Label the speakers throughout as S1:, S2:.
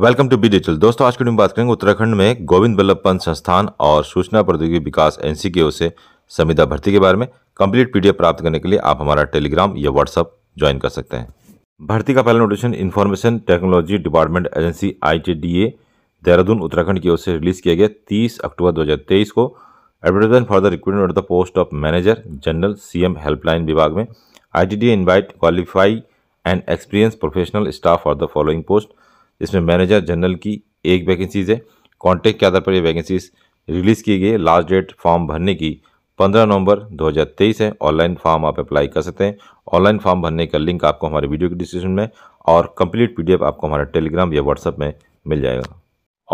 S1: welcome to be digital दोस्तों आज की वीडियो में बात करेंगे उत्तराखंड में गोविंद वल्लभ पंत संस्थान और सूचना प्रौद्योगिकी विकास एनसी की ओर से संविदा भर्ती के बारे में कंप्लीट पीडीएफ प्राप्त करने के लिए आप हमारा टेलीग्राम या व्हाट्सअप ज्वाइन कर सकते हैं भर्ती का पहला notification information technology department agency I Dehradun Uttarakhand की ओर से रिलीज किया गया तीस अक्टूबर दो को advertisement for the recruitment of the post of manager general CM helpline विभाग में I T invite qualify and experience professional staff for the following post जिसमें मैनेजर जनरल की एक वैकेंसीज़ है कॉन्टेक्ट के आधार पर ये वैकेंसीज रिलीज़ की गई है लास्ट डेट फॉर्म भरने की 15 नवंबर 2023 है ऑनलाइन फॉर्म आप अप्लाई कर सकते हैं ऑनलाइन फॉर्म भरने का लिंक आपको हमारे वीडियो के डिस्क्रिप्शन में और कंप्लीट पीडीएफ आपको हमारे टेलीग्राम या व्हाट्सअप में मिल जाएगा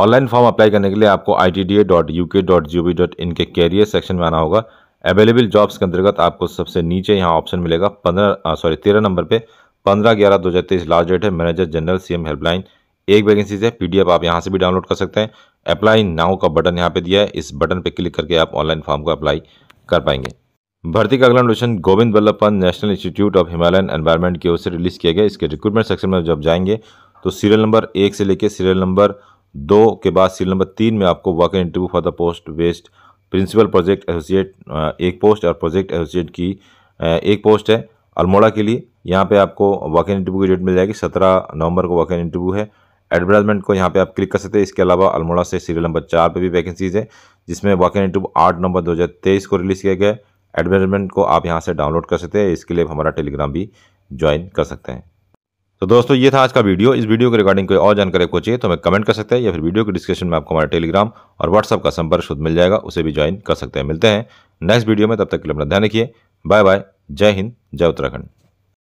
S1: ऑनलाइन फॉर्म अप्लाई करने के लिए आपको I T D A dot U K dot G O V dot career section में आना होगा अवेलेबल जॉब्स के अंतर्गत आपको सबसे नीचे यहाँ ऑप्शन मिलेगा पंद्रह सॉरी तेरह नंबर पे पंद्रह ग्यारह दो हज़ार तेईस लास्ट डेट है मैनेजर जनरल सीएम हेल्पलाइन एक वैकेंसीज है पीडीएफ आप यहाँ से भी डाउनलोड कर सकते हैं अप्लाई नाउ का बटन यहाँ पे दिया है इस बटन पे क्लिक करके आप ऑनलाइन फॉर्म को अप्लाई कर पाएंगे भर्ती का अगला notification Govind Vallabh Pant national institute of Himalayan environment की ओर से रिलीज़ किया गया इसके रिक्रूटमेंट सेक्शन में जब जाएंगे तो सीरियल नंबर एक से लेकर सीरियल नंबर दो के बाद सीरियल नंबर तीन में आपको walk interview for the post west principal project associate एक पोस्ट और प्रोजेक्ट एसोसिएट की एक पोस्ट है अल्मोड़ा के लिए यहाँ पे आपको वर्क इंटरव्यू की डेट मिल जाएगी सत्रह नवंबर को वर्क इंटरव्यू है एडवर्टाइजमेंट को यहाँ पे आप क्लिक कर सकते हैं इसके अलावा अल्मोड़ा से सीरियल नंबर चार पे भी वैकेंसीज है जिसमें वाकई यूट्यूब आठ नंबर 2023 को रिलीज़ किया गया है एडवर्टाइजमेंट को आप यहाँ से डाउनलोड कर सकते हैं इसके लिए हमारा टेलीग्राम भी ज्वाइन कर सकते हैं तो दोस्तों ये था आज का वीडियो इस वीडियो के रिगार्डिंग कोई और जानकारी आपको चाहिए तो हमें कमेंट कर सकते हैं या फिर वीडियो के डिस्क्रिप्शन में आपको हमारा टेलीग्राम और व्हाट्सअप का संपर्क शुद्ध मिल जाएगा उसे भी ज्वाइन कर सकते हैं मिलते हैं नेक्स्ट वीडियो में तब तक के लिए अपना ध्यान रखिए बाय बाय जय हिंद जय उत्तराखंड